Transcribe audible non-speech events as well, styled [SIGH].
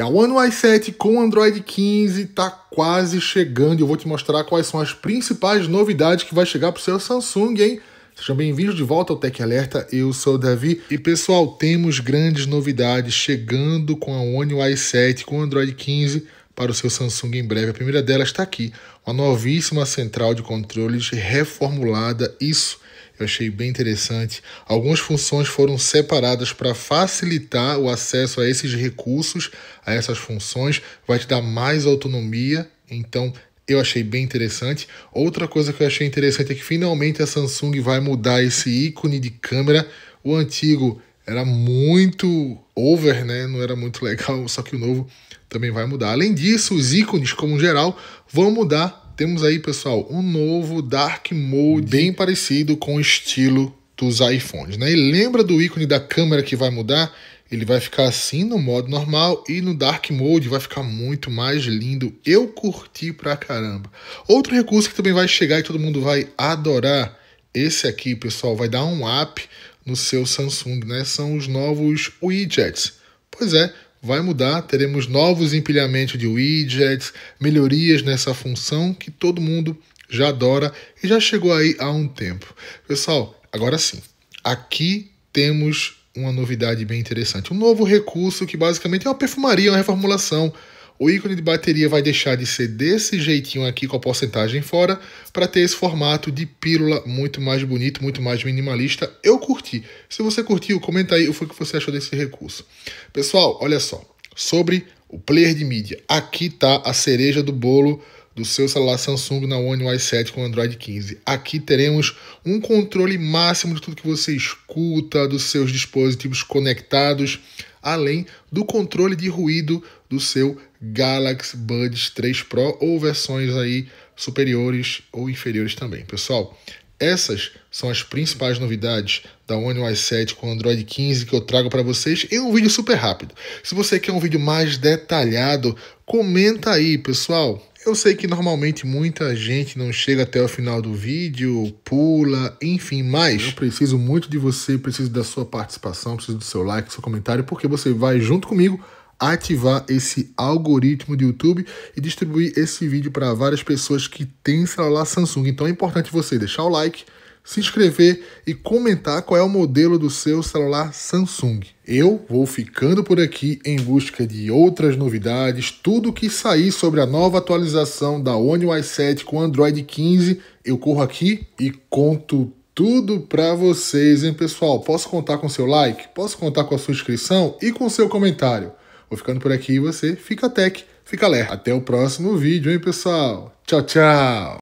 A é, One UI 7 com Android 15 está quase chegando e eu vou te mostrar quais são as principais novidades que vai chegar para o seu Samsung, hein? Sejam bem-vindos de volta ao Tech Alerta, eu sou o Davi. E pessoal, temos grandes novidades chegando com a One UI 7 com Android 15 para o seu Samsung em breve. A primeira delas está aqui, uma novíssima central de controles reformulada, isso eu achei bem interessante. Algumas funções foram separadas para facilitar o acesso a esses recursos, a essas funções, vai te dar mais autonomia. Então, eu achei bem interessante. Outra coisa que eu achei interessante é que finalmente a Samsung vai mudar esse ícone de câmera. O antigo era muito over, né? Não era muito [LAUGHS] legal, só que o novo também vai mudar. Além disso, os ícones, como geral, vão mudar temos aí, pessoal, um novo Dark Mode uhum. bem parecido com o estilo dos iPhones, né? E lembra do ícone da câmera que vai mudar? Ele vai ficar assim no modo normal e no Dark Mode vai ficar muito mais lindo. Eu curti pra caramba. Outro recurso que também vai chegar e todo mundo vai adorar. Esse aqui, pessoal, vai dar um up no seu Samsung, né? São os novos widgets. Pois é, vai mudar, teremos novos empilhamentos de widgets, melhorias nessa função que todo mundo já adora e já chegou aí há um tempo. Pessoal, agora sim, aqui temos uma novidade bem interessante, um novo recurso que basicamente é uma perfumaria, uma reformulação o ícone de bateria vai deixar de ser desse jeitinho aqui com a porcentagem fora para ter esse formato de pílula muito mais bonito, muito mais minimalista. Eu curti. Se você curtiu, comenta aí o que você achou desse recurso. Pessoal, olha só. Sobre o player de mídia. Aqui tá a cereja do bolo do seu celular Samsung na One UI 7 com Android 15. Aqui teremos um controle máximo de tudo que você escuta, dos seus dispositivos conectados, além do controle de ruído do seu Galaxy Buds 3 Pro ou versões aí superiores ou inferiores também. Pessoal, essas são as principais novidades da One UI 7 com Android 15 que eu trago para vocês em um vídeo super rápido. Se você quer um vídeo mais detalhado, comenta aí, pessoal. Eu sei que normalmente muita gente não chega até o final do vídeo, pula, enfim, mas eu preciso muito de você, preciso da sua participação, preciso do seu like, do seu comentário, porque você vai junto comigo ativar esse algoritmo do YouTube e distribuir esse vídeo para várias pessoas que têm celular Samsung. Então é importante você deixar o like, se inscrever e comentar qual é o modelo do seu celular Samsung. Eu vou ficando por aqui em busca de outras novidades, tudo que sair sobre a nova atualização da One UI 7 com Android 15, eu corro aqui e conto tudo para vocês, hein, pessoal? Posso contar com seu like? Posso contar com a sua inscrição e com seu comentário? Vou ficando por aqui e você fica tech, fica ler. Até o próximo vídeo, hein, pessoal? Tchau, tchau!